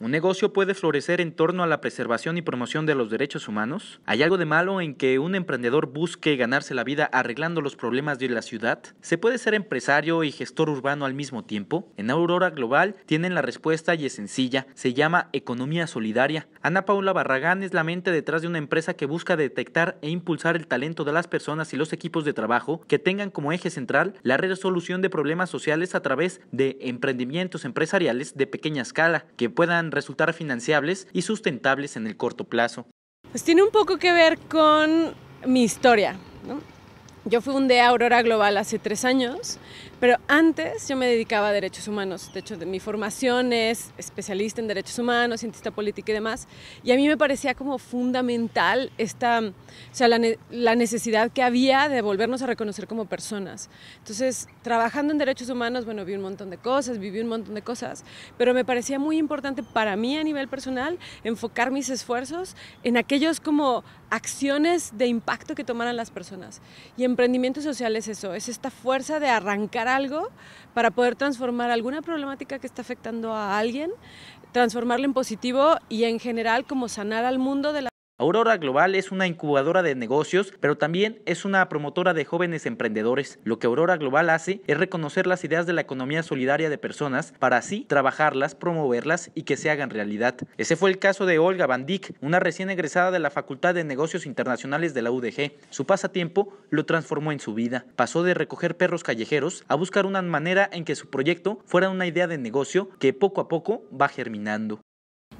¿Un negocio puede florecer en torno a la preservación y promoción de los derechos humanos? ¿Hay algo de malo en que un emprendedor busque ganarse la vida arreglando los problemas de la ciudad? ¿Se puede ser empresario y gestor urbano al mismo tiempo? En Aurora Global tienen la respuesta y es sencilla, se llama economía solidaria. Ana Paula Barragán es la mente detrás de una empresa que busca detectar e impulsar el talento de las personas y los equipos de trabajo que tengan como eje central la resolución de problemas sociales a través de emprendimientos empresariales de pequeña escala que puedan resultar financiables y sustentables en el corto plazo. Pues tiene un poco que ver con mi historia. Yo fundé Aurora Global hace tres años pero antes yo me dedicaba a derechos humanos. De hecho, mi formación es especialista en derechos humanos, cientista política y demás. Y a mí me parecía como fundamental esta, o sea, la, la necesidad que había de volvernos a reconocer como personas. Entonces, trabajando en derechos humanos, bueno, vi un montón de cosas, viví un montón de cosas, pero me parecía muy importante para mí a nivel personal enfocar mis esfuerzos en aquellos como acciones de impacto que tomaran las personas. Y emprendimiento social es eso, es esta fuerza de arrancar algo para poder transformar alguna problemática que está afectando a alguien, transformarlo en positivo y en general como sanar al mundo de la Aurora Global es una incubadora de negocios, pero también es una promotora de jóvenes emprendedores. Lo que Aurora Global hace es reconocer las ideas de la economía solidaria de personas para así trabajarlas, promoverlas y que se hagan realidad. Ese fue el caso de Olga Van una recién egresada de la Facultad de Negocios Internacionales de la UDG. Su pasatiempo lo transformó en su vida. Pasó de recoger perros callejeros a buscar una manera en que su proyecto fuera una idea de negocio que poco a poco va germinando.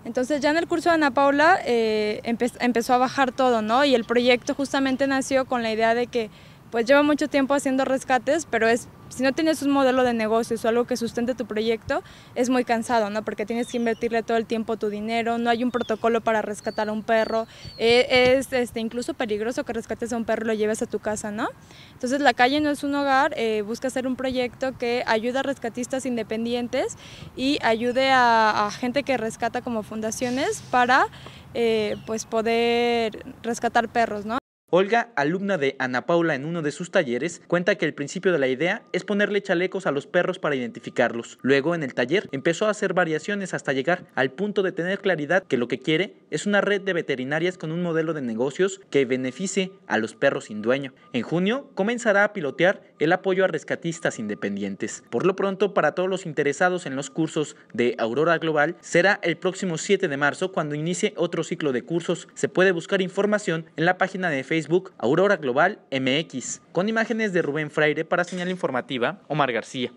Entonces ya en el curso de Ana Paula eh, empezó a bajar todo, ¿no? Y el proyecto justamente nació con la idea de que pues lleva mucho tiempo haciendo rescates, pero es si no tienes un modelo de negocio o algo que sustente tu proyecto, es muy cansado, ¿no? Porque tienes que invertirle todo el tiempo tu dinero, no hay un protocolo para rescatar a un perro, e, es este, incluso peligroso que rescates a un perro y lo lleves a tu casa, ¿no? Entonces la calle no es un hogar, eh, busca hacer un proyecto que ayude a rescatistas independientes y ayude a, gente que rescata como fundaciones para eh, pues poder rescatar perros, ¿no? Olga, alumna de Ana Paula en uno de sus talleres, cuenta que el principio de la idea es ponerle chalecos a los perros para identificarlos. Luego, en el taller, empezó a hacer variaciones hasta llegar al punto de tener claridad que lo que quiere es una red de veterinarias con un modelo de negocios que beneficie a los perros sin dueño. En junio, comenzará a pilotear el apoyo a rescatistas independientes. Por lo pronto, para todos los interesados en los cursos de Aurora Global, será el próximo 7 de marzo cuando inicie otro ciclo de cursos. Se puede buscar información en la página de Facebook Facebook Aurora Global MX, con imágenes de Rubén Fraire para señal informativa Omar García.